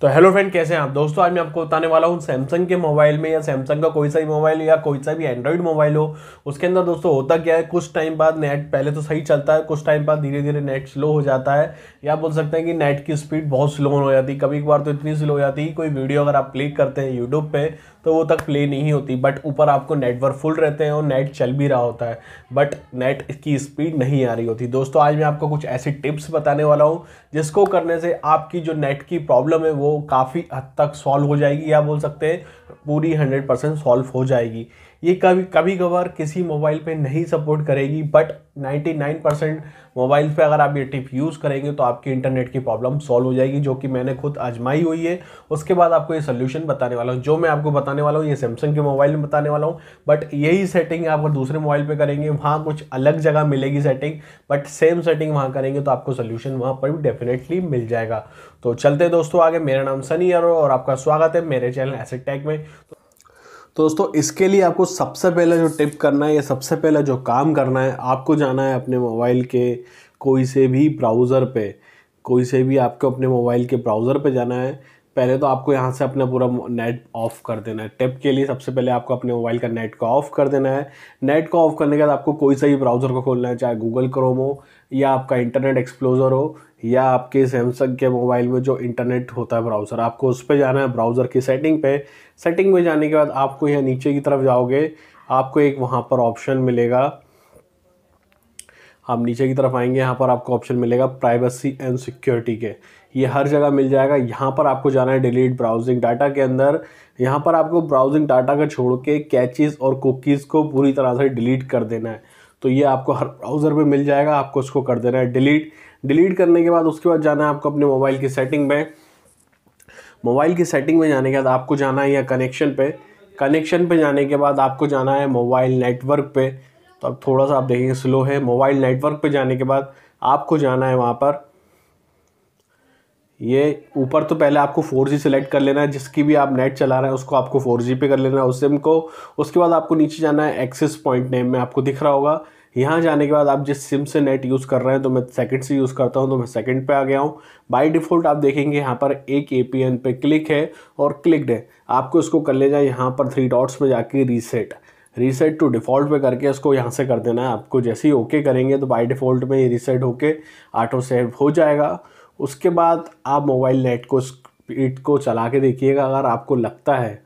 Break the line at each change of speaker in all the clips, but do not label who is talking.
तो hello friend कैसे हैं आप दोस्तों आज मैं आपको बताने वाला हूँ सैमसंग के मोबाइल में या सैमसंग का कोई सा भी मोबाइल या कोई सा भी एंड्रॉइड मोबाइल हो उसके अंदर दोस्तों होता क्या है कुछ टाइम बाद नेट पहले तो सही चलता है कुछ टाइम बाद धीरे धीरे नेट स्लो हो जाता है या बोल सकते हैं कि नेट की स्पीड बहुत स्लो हो जाती है कभी बार तो इतनी स्लो हो जाती है कोई वीडियो अगर आप प्ले करते हैं यूट्यूब पर तो वो तक प्ले नहीं होती बट ऊपर आपको नेटवर्क फुल रहते हैं और नेट चल भी रहा होता है बट नेट की स्पीड नहीं आ रही होती दोस्तों आज मैं आपको कुछ ऐसी टिप्स बताने वाला हूँ जिसको करने से आपकी जो नेट की प्रॉब्लम है वो वो काफ़ी हद तक सॉल्व हो जाएगी या बोल सकते हैं पूरी हंड्रेड परसेंट सॉल्व हो जाएगी ये कभी कभी कभार किसी मोबाइल पे नहीं सपोर्ट करेगी बट 99 परसेंट मोबाइल पर अगर आप ये टिप यूज़ करेंगे तो आपकी इंटरनेट की प्रॉब्लम सॉल्व हो जाएगी जो कि मैंने खुद आजमाई हुई है उसके बाद आपको ये सोल्यूशन बताने वाला हूँ जो मैं आपको बताने वाला हूँ ये सैमसंग के मोबाइल में बताने वाला हूँ बट यही सेटिंग आप अगर दूसरे मोबाइल पर करेंगे वहाँ कुछ अलग जगह मिलेगी सेटिंग बट सेम सेटिंग वहाँ करेंगे तो आपको सोल्यूशन वहाँ पर भी डेफिनेटली मिल जाएगा तो चलते दोस्तों आगे मेरा नाम सनी अरो और आपका स्वागत है मेरे चैनल एसेट टैग में तो दोस्तों इसके लिए आपको सबसे पहले जो टिप करना है या सबसे पहले जो काम करना है आपको जाना है अपने मोबाइल के कोई से भी ब्राउज़र पे कोई से भी आपको अपने मोबाइल के ब्राउज़र पे जाना है पहले तो आपको यहाँ से अपना पूरा नेट ऑफ कर देना है टिप के लिए सबसे पहले आपको अपने मोबाइल का नेट को ऑफ कर देना है नेट को ऑफ करने के बाद आपको कोई सा भी ब्राउज़र को खोलना है चाहे गूगल क्रोम हो या आपका इंटरनेट एक्सप्लोजर हो या आपके सैमसंग के मोबाइल में जो इंटरनेट होता है ब्राउज़र आपको उस पर जाना है ब्राउज़र की सेटिंग पे सेटिंग में जाने के बाद आपको यहाँ नीचे की तरफ जाओगे आपको एक वहाँ पर ऑप्शन मिलेगा आप नीचे की तरफ आएंगे यहाँ पर आपको ऑप्शन मिलेगा प्राइवेसी एंड सिक्योरिटी के ये हर जगह मिल जाएगा यहाँ पर आपको जाना है डिलीट ब्राउजिंग डाटा के अंदर यहाँ पर आपको ब्राउजिंग डाटा का छोड़ के कैचेज़ और कुकीज़ को पूरी तरह से डिलीट कर देना है तो ये आपको हर ब्राउज़र पे मिल जाएगा आपको उसको कर देना है डिलीट डिलीट करने के बाद उसके बाद जाना है आपको अपने मोबाइल की सेटिंग में मोबाइल की सेटिंग में जाने के बाद आपको जाना है या कनेक्शन पे कनेक्शन पे जाने के बाद आपको जाना है मोबाइल नेटवर्क पे तो अब थोड़ा सा आप देखेंगे स्लो है मोबाइल नेटवर्क पे जाने के बाद आपको जाना है वहाँ पर ये ऊपर तो पहले आपको फोर जी सेलेक्ट कर लेना है जिसकी भी आप नेट चला रहे हैं उसको आपको फोर जी पे कर लेना है उस सिम को उसके बाद आपको नीचे जाना है एक्सेस पॉइंट नेम में आपको दिख रहा होगा यहाँ जाने के बाद आप जिस सिम से नेट यूज़ कर रहे हैं तो मैं सेकंड से यूज़ करता हूँ तो मैं सेकंड पे आ गया हूँ बाय डिफ़ॉल्ट आप देखेंगे यहाँ पर एक ए पी एन पे क्लिक है और क्लिक्ड है आपको इसको कर ले जाए यहाँ पर थ्री डॉट्स पर जाके रीसेट रीसेट टू डिफ़ॉल्ट पे करके इसको यहाँ से कर देना है आपको जैसे ही ओके करेंगे तो बाय डिफ़ॉल्ट में ये रीसेट होके ऑटो सेव हो जाएगा उसके बाद आप मोबाइल नेट को स्पीड को चला के देखिएगा अगर आपको लगता है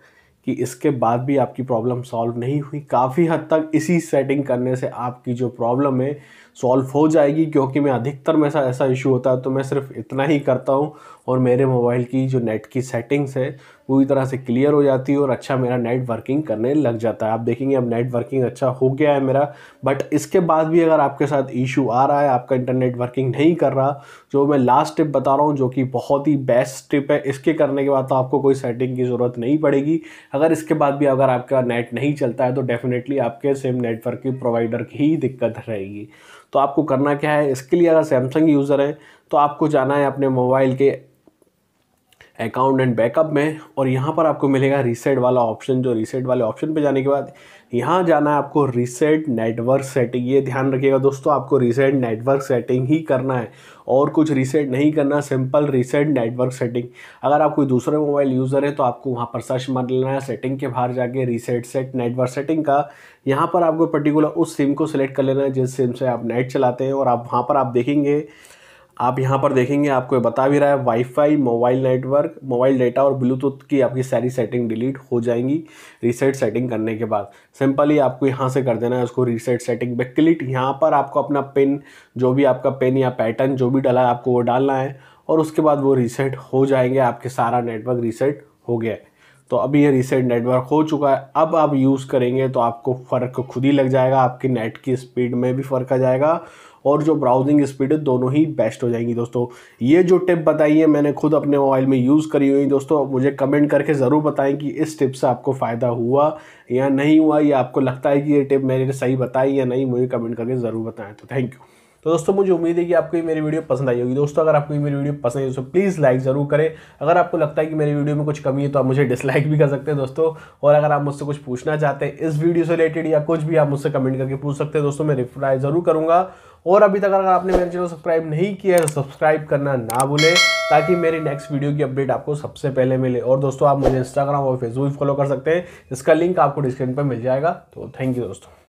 कि इसके बाद भी आपकी प्रॉब्लम सॉल्व नहीं हुई काफ़ी हद तक इसी सेटिंग करने से आपकी जो प्रॉब्लम है सॉल्व हो जाएगी क्योंकि मैं अधिकतर में ऐसा ऐसा इशू होता है तो मैं सिर्फ इतना ही करता हूँ और मेरे मोबाइल की जो नेट की सेटिंग्स है पूरी तरह से क्लियर हो जाती है और अच्छा मेरा नेट वर्किंग करने लग जाता है आप देखेंगे अब नेट वर्किंग अच्छा हो गया है मेरा बट इसके बाद भी अगर आपके साथ इशू आ रहा है आपका इंटरनेट वर्किंग नहीं कर रहा जो मैं लास्ट टिप बता रहा हूँ जो कि बहुत ही बेस्ट टिप है इसके करने के बाद तो आपको कोई सेटिंग की ज़रूरत नहीं पड़ेगी अगर इसके बाद भी अगर आपका नेट नहीं चलता है तो डेफिनेटली आपके सिम नेटवर्क की प्रोवाइडर की ही दिक्कत रहेगी तो आपको करना क्या है इसके लिए अगर सैमसंग यूज़र है तो आपको जाना है अपने मोबाइल के अकाउंट एंड बैकअप में और यहाँ पर आपको मिलेगा रीसेट वाला ऑप्शन जो रीसेट वाले ऑप्शन पे जाने के बाद यहाँ जाना है आपको रीसेट नेटवर्क सेटिंग ये ध्यान रखिएगा दोस्तों आपको रीसेट नेटवर्क सेटिंग ही करना है और कुछ रीसेट नहीं करना सिंपल रीसेट नेटवर्क सेटिंग अगर आप कोई दूसरे मोबाइल यूज़र है तो आपको वहाँ पर सर्च मार लेना है सेटिंग के बाहर जाके रीसेट सेट नेटवर्क सेटिंग का यहाँ पर आपको पर्टिकुलर उस सिम को सिलेक्ट कर लेना है जिस सिम से आप नेट चलाते हैं और आप वहाँ पर आप देखेंगे आप यहाँ पर देखेंगे आपको बता भी रहा है wifi mobile network mobile data और ब्लूटूथ की आपकी सारी सेटिंग डिलीट हो जाएंगी रीसेट सेटिंग करने के बाद सिंपली आपको यहाँ से कर देना है उसको रीसेट सेटिंग पे क्लिक यहाँ पर आपको अपना पिन जो भी आपका पिन या पैटर्न जो भी डाला है आपको वो डालना है और उसके बाद वो रीसेट हो जाएंगे आपके सारा नेटवर्क रीसेट हो गया है तो अभी ये रीसेट नेटवर्क हो चुका है अब आप यूज़ करेंगे तो आपको फ़र्क खुद ही लग जाएगा आपकी नेट की स्पीड में भी फ़र्क आ जाएगा और जो ब्राउजिंग स्पीड है दोनों ही बेस्ट हो जाएंगी दोस्तों ये जो टिप बताई है मैंने खुद अपने मोबाइल में यूज़ करी हुई दोस्तों मुझे कमेंट करके ज़रूर बताएं कि इस टिप से आपको फ़ायदा हुआ या नहीं हुआ या आपको लगता है कि ये टिप मैंने सही बताई या नहीं मुझे कमेंट करके ज़रूर बताएं तो थैंक यू तो दोस्तों मुझे उम्मीद है कि आपको ये मेरी वीडियो पसंद आई होगी दोस्तों अगर आपको ये मेरी वीडियो पसंद आई तो प्लीज़ लाइक ज़रूर करें अगर आपको लगता है कि मेरी वीडियो में कुछ कमी है तो आप मुझे डिसलाइक भी कर सकते हैं दोस्तों और अगर आप मुझसे कुछ पूछना चाहते हैं इस वीडियो से रिलेटेड या कुछ भी आप मुझसे कमेंट करके पूछ सकते हैं दोस्तों मैं रिप्लाई ज़रूर करूँगा और अभी तक अगर आपने मेरे चैनल सब्सक्राइब नहीं किया है तो सब्सक्राइब करना ना भूलें ताकि मेरी नेक्स्ट वीडियो की अपडेट आपको सबसे पहले मिले और दोस्तों आप मुझे इंस्टाग्राम और फेसबुक फॉलो कर सकते हैं इसका लिंक आपको डिस्क्रिप्शन पर मिल जाएगा तो थैंक यू दोस्तों